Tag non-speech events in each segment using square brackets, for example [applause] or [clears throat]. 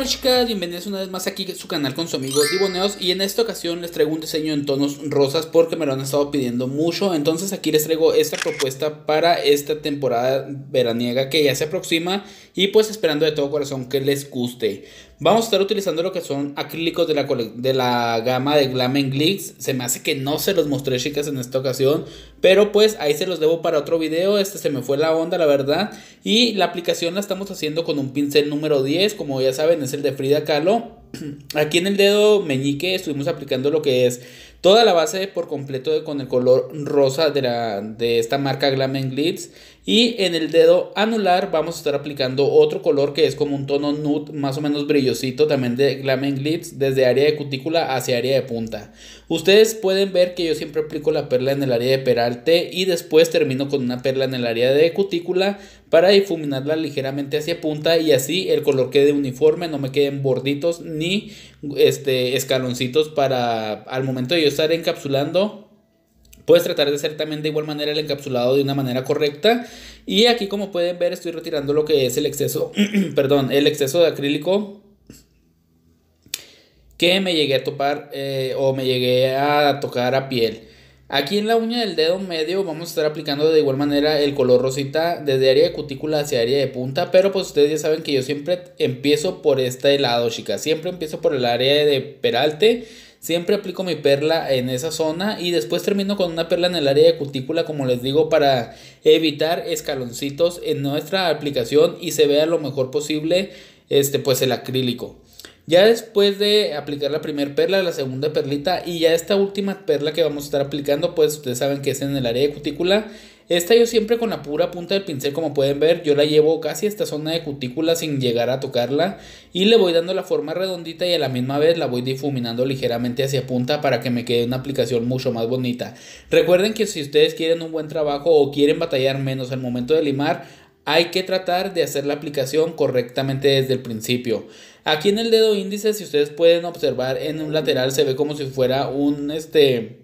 Hola chicas, bienvenidos una vez más aquí a su canal con su amigo Diboneos y en esta ocasión les traigo un diseño en tonos rosas porque me lo han estado pidiendo mucho entonces aquí les traigo esta propuesta para esta temporada veraniega que ya se aproxima y pues esperando de todo corazón que les guste. Vamos a estar utilizando lo que son acrílicos de la, de la gama de Glam Glitz. Se me hace que no se los mostré chicas en esta ocasión, pero pues ahí se los debo para otro video. Este se me fue la onda la verdad y la aplicación la estamos haciendo con un pincel número 10, como ya saben es el de Frida Kahlo. [clears throat] Aquí en el dedo meñique estuvimos aplicando lo que es toda la base por completo con el color rosa de, de esta marca Glam Glitz y en el dedo anular vamos a estar aplicando otro color que es como un tono nude más o menos brillosito también de Glam Glitz desde área de cutícula hacia área de punta. Ustedes pueden ver que yo siempre aplico la perla en el área de peralte y después termino con una perla en el área de cutícula para difuminarla ligeramente hacia punta y así el color quede uniforme, no me queden borditos ni este, escaloncitos para al momento de yo estar encapsulando Puedes tratar de hacer también de igual manera el encapsulado de una manera correcta. Y aquí como pueden ver estoy retirando lo que es el exceso, [clears throat] perdón, el exceso de acrílico que me llegué a topar eh, o me llegué a tocar a piel. Aquí en la uña del dedo medio vamos a estar aplicando de igual manera el color rosita desde área de cutícula hacia área de punta, pero pues ustedes ya saben que yo siempre empiezo por este lado, chicas, siempre empiezo por el área de peralte Siempre aplico mi perla en esa zona y después termino con una perla en el área de cutícula, como les digo, para evitar escaloncitos en nuestra aplicación y se vea lo mejor posible este pues el acrílico. Ya después de aplicar la primera perla, la segunda perlita y ya esta última perla que vamos a estar aplicando, pues ustedes saben que es en el área de cutícula esta yo siempre con la pura punta del pincel, como pueden ver, yo la llevo casi a esta zona de cutícula sin llegar a tocarla y le voy dando la forma redondita y a la misma vez la voy difuminando ligeramente hacia punta para que me quede una aplicación mucho más bonita. Recuerden que si ustedes quieren un buen trabajo o quieren batallar menos al momento de limar, hay que tratar de hacer la aplicación correctamente desde el principio. Aquí en el dedo índice, si ustedes pueden observar en un lateral, se ve como si fuera un este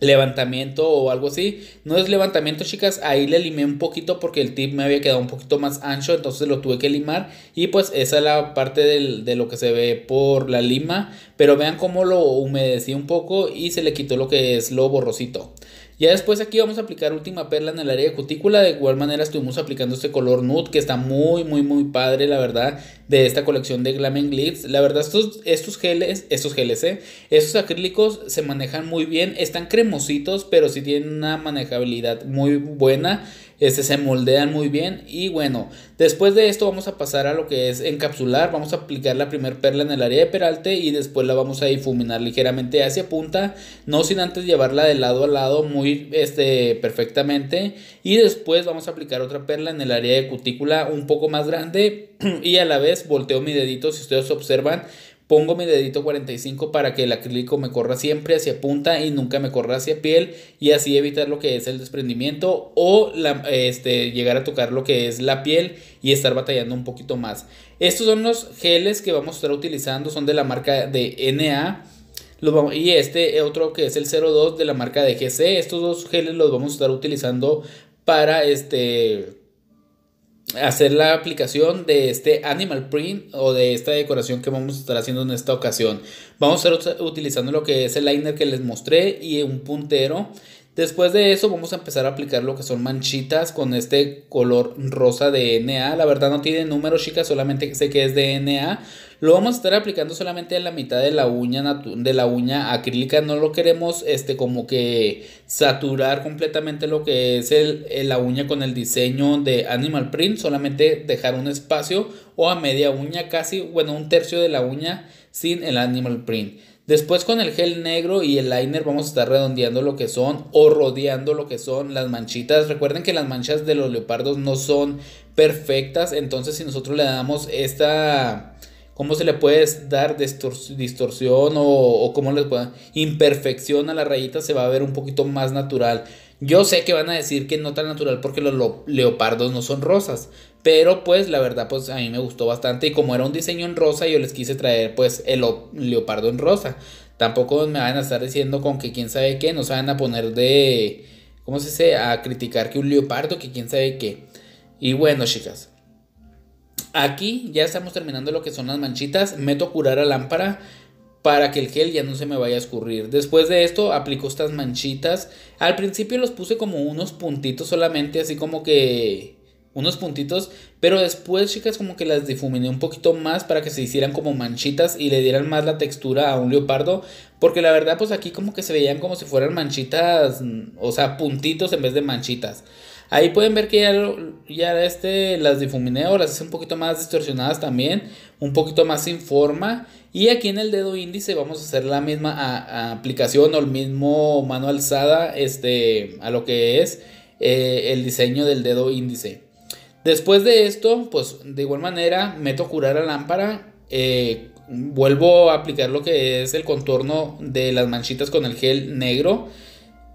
levantamiento o algo así. No es levantamiento, chicas. Ahí le limé un poquito porque el tip me había quedado un poquito más ancho. Entonces lo tuve que limar. Y pues esa es la parte de lo que se ve por la lima. Pero vean cómo lo humedecí un poco y se le quitó lo que es lo borrosito. Ya después aquí vamos a aplicar última perla en el área de cutícula. De igual manera estuvimos aplicando este color nude que está muy, muy, muy padre, la verdad, de esta colección de Glam and Glitz. La verdad, estos, estos geles, estos geles, eh, estos acrílicos se manejan muy bien. Están cremositos, pero sí tienen una manejabilidad muy buena este, se moldean muy bien. Y bueno, después de esto vamos a pasar a lo que es encapsular, vamos a aplicar la primer perla en el área de peralte y después la vamos a difuminar ligeramente hacia punta, no sin antes llevarla de lado a lado muy este, perfectamente. Y después vamos a aplicar otra perla en el área de cutícula un poco más grande [clears throat] y a la vez volteo mi dedito si ustedes observan Pongo mi dedito 45 para que el acrílico me corra siempre hacia punta y nunca me corra hacia piel y así evitar lo que es el desprendimiento o este, llegar a tocar lo que es la piel y estar batallando un poquito más. Estos son los geles que vamos a estar utilizando, son de la marca de NA. y este eh, otro que es el 02 de la marca de GC. Estos dos geles los vamos a estar utilizando para este hacer la aplicación de este animal print o de esta decoración que vamos a estar haciendo en esta ocasión. Vamos a estar utilizando lo que es el liner que les mostré y un puntero Después de eso vamos a empezar a aplicar lo que son manchitas con este color rosa de DNA. La verdad no tiene número chicas, solamente sé que es de DNA. Lo vamos a estar aplicando solamente en la mitad de la uña, de la uña acrílica. No lo queremos este, como que saturar completamente lo que es el, eh, la uña con el diseño de Animal Print. Solamente dejar un espacio o a media uña casi, bueno, un tercio de la uña sin el Animal Print. Después con el gel negro y el liner vamos a estar redondeando lo que son o rodeando lo que son las manchitas. Recuerden que las manchas de los leopardos no son perfectas, entonces si nosotros le damos esta... ¿Cómo se le puede dar distorsión o, cómo le puede... Imperfección a la rayita se va a ver un poquito más natural. Yo sé que van a decir que no tan natural porque los leopardos no son rosas, pero pues la verdad pues a mí me gustó bastante y como era un diseño en rosa yo les quise traer pues el leopardo en rosa. Tampoco me van a estar diciendo con que quién sabe qué, Nos van a poner de, ¿cómo se dice? A criticar que un leopardo, que quién sabe qué. Y bueno chicas, aquí ya estamos terminando lo que son las manchitas, meto curar a lámpara para que el gel ya no se me vaya a escurrir. Después de esto aplico estas manchitas. Al principio los puse como unos puntitos solamente, así como que unos puntitos, pero después chicas como que las difuminé un poquito más para que se hicieran como manchitas y le dieran más la textura a un leopardo, porque la verdad pues aquí como que se veían como si fueran manchitas, o sea, puntitos en vez de manchitas. Ahí pueden ver que ya, este las difumineo, las hice un poquito más distorsionadas también, un poquito más sin forma. Y aquí en el dedo índice vamos a hacer la misma aplicación o el mismo mano alzada este, a lo que es eh, el diseño del dedo índice. Después de esto, pues de igual manera meto curar la lámpara, eh, vuelvo a aplicar lo que es el contorno de las manchitas con el gel negro.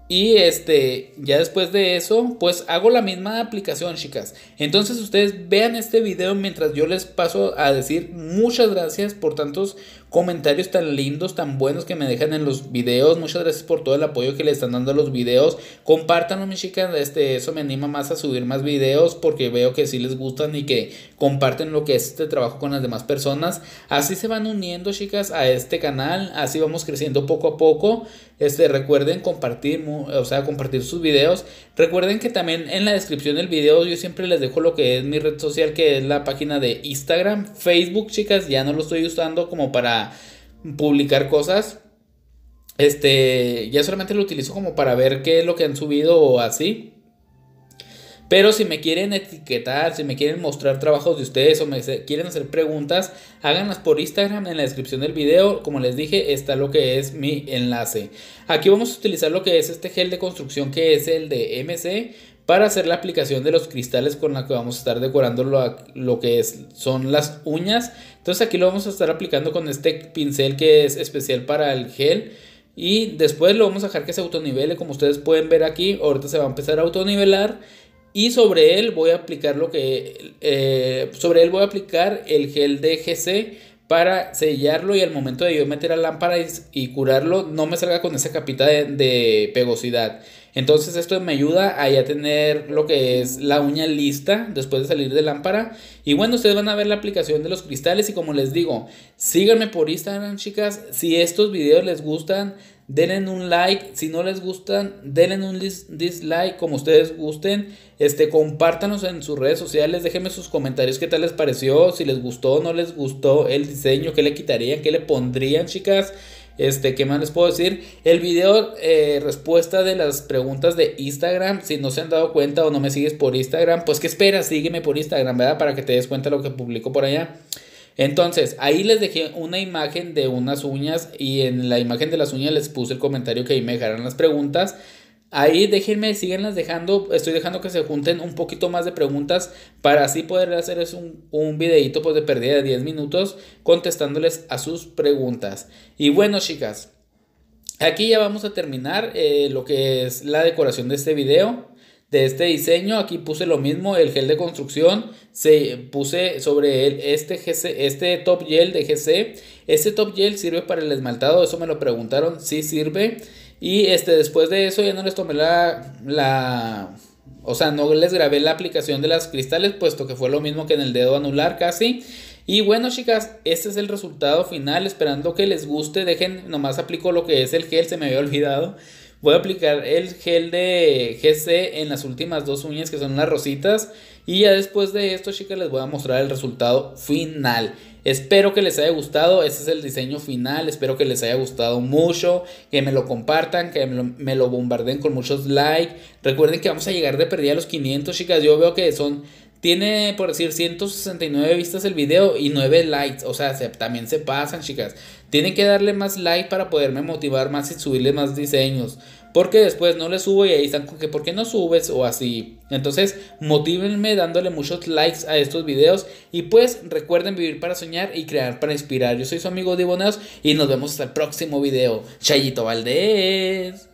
Y este, ya después de eso, pues hago la misma aplicación, chicas. Entonces ustedes vean este video mientras yo les paso a decir muchas gracias por tantos comentarios tan lindos, tan buenos que me dejan en los videos. Muchas gracias por todo el apoyo que le están dando a los videos. Compártanlo, mis chicas. Este, eso me anima más a subir más videos porque veo que sí les gustan y que comparten lo que es este trabajo con las demás personas. Así se van uniendo, chicas, a este canal. Así vamos creciendo poco a poco. Este, recuerden compartir, o sea, compartir sus videos. Recuerden que también en la descripción del video yo siempre les dejo lo que es mi red social, que es la página de Instagram. Facebook, chicas, ya no lo estoy usando como para publicar cosas. Este, ya solamente lo utilizo como para ver qué es lo que han subido o así. Pero si me quieren etiquetar, si me quieren mostrar trabajos de ustedes o me quieren hacer preguntas, háganlas por Instagram en la descripción del video. Como les dije, está lo que es mi enlace. Aquí vamos a utilizar lo que es este gel de construcción que es el de MC para hacer la aplicación de los cristales con la que vamos a estar decorando lo, que es, son las uñas. Entonces aquí lo vamos a estar aplicando con este pincel que es especial para el gel. Y después lo vamos a dejar que se autonivele como ustedes pueden ver aquí. Ahorita se va a empezar a autonivelar y sobre él voy a aplicar lo que eh, sobre él voy a aplicar el gel de GC para sellarlo y al momento de yo meter a lámpara y, curarlo no me salga con esa capita de, de, pegosidad entonces esto me ayuda a ya tener lo que es la uña lista después de salir de lámpara y bueno ustedes van a ver la aplicación de los cristales y como les digo síganme por Instagram chicas si estos videos les gustan denle un like, si no les gustan, denle un dislike como ustedes gusten, este, compártanos en sus redes sociales, déjenme sus comentarios, qué tal les pareció, si les gustó o no les gustó el diseño, qué le quitarían, qué le pondrían, chicas. Este, ¿qué más les puedo decir? El video eh, respuesta de las preguntas de Instagram. Si no se han dado cuenta o no me sigues por Instagram, pues ¿qué esperas? Sígueme por Instagram, ¿verdad? Para que te des cuenta lo que publico por allá. Entonces, ahí les dejé una imagen de unas uñas y en la imagen de las uñas les puse el comentario que ahí me dejaran las preguntas. Ahí déjenme, síganlas dejando, estoy dejando que se junten un poquito más de preguntas para así poder hacerles un, un videito pues, de pérdida de 10 minutos contestándoles a sus preguntas. Y bueno, chicas, aquí ya vamos a terminar eh, lo que es la decoración de este video de este diseño. Aquí puse lo mismo, el gel de construcción. Se puse sobre el este, GC, este top gel de GC. Este top gel sirve para el esmaltado, eso me lo preguntaron, si sirve. Y este, después de eso ya no les tomé la, O sea, no les grabé la aplicación de las cristales, puesto que fue lo mismo que en el dedo anular casi. Y bueno, chicas, este es el resultado final. Esperando que les guste. Dejen, nomás aplico lo que es el gel, se me había olvidado. Voy a aplicar el gel de GC en las últimas dos uñas que son las rositas. Y ya después de esto, chicas, les voy a mostrar el resultado final. Espero que les haya gustado, Ese es el diseño final, espero que les haya gustado mucho, que me lo compartan, que me lo, me bombarden con muchos likes. Recuerden que vamos a llegar de perdida a los 500, chicas, yo veo que son tiene, por decir, 169 vistas el video y 9 likes. O sea, también se pasan, chicas. Tienen que darle más like para poderme motivar más y subirle más diseños. Porque después no le subo y ahí están con que, ¿por qué no subes? O así. Entonces, motívenme dándole muchos likes a estos videos. Y pues, recuerden vivir para soñar y crear para inspirar. Yo soy su amigo Diboneos y nos vemos hasta el próximo video. Chayito Valdés.